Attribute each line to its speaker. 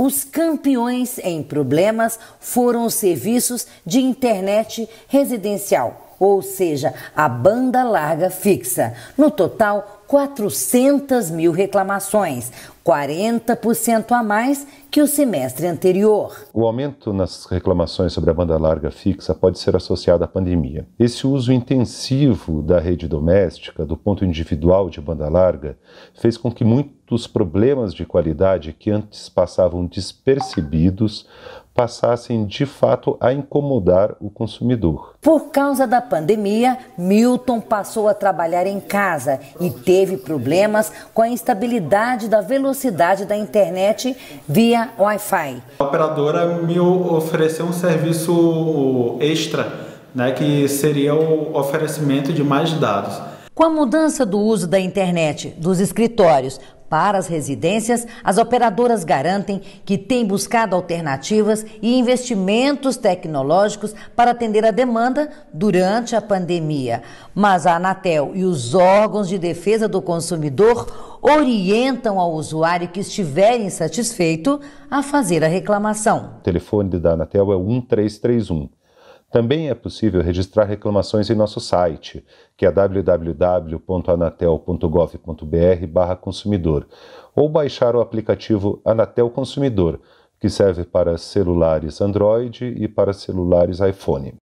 Speaker 1: Os campeões em problemas foram os serviços de internet residencial ou seja, a banda larga fixa. No total, 400 mil reclamações, 40% a mais que o semestre anterior.
Speaker 2: O aumento nas reclamações sobre a banda larga fixa pode ser associado à pandemia. Esse uso intensivo da rede doméstica, do ponto individual de banda larga, fez com que muitos problemas de qualidade que antes passavam despercebidos passassem de fato a incomodar o consumidor.
Speaker 1: Por causa da pandemia, Milton passou a trabalhar em casa e teve problemas com a instabilidade da velocidade da internet via Wi-Fi.
Speaker 2: A operadora me ofereceu um serviço extra, né, que seria o oferecimento de mais dados.
Speaker 1: Com a mudança do uso da internet dos escritórios para as residências, as operadoras garantem que têm buscado alternativas e investimentos tecnológicos para atender a demanda durante a pandemia. Mas a Anatel e os órgãos de defesa do consumidor orientam ao usuário que estiver insatisfeito a fazer a reclamação.
Speaker 2: O telefone da Anatel é 1331. Também é possível registrar reclamações em nosso site, que é www.anatel.gov.br/consumidor, ou baixar o aplicativo Anatel Consumidor, que serve para celulares Android e para celulares iPhone.